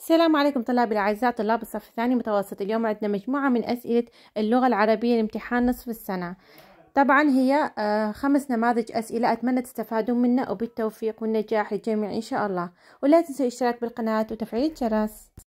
السلام عليكم طلابي الاعزاء طلاب الصف الثاني متوسط اليوم عندنا مجموعه من اسئله اللغه العربيه لامتحان نصف السنه طبعا هي آه، خمس نماذج اسئله اتمنى تستفادون منها وبالتوفيق والنجاح للجميع ان شاء الله ولا تنسوا الاشتراك بالقناه وتفعيل الجرس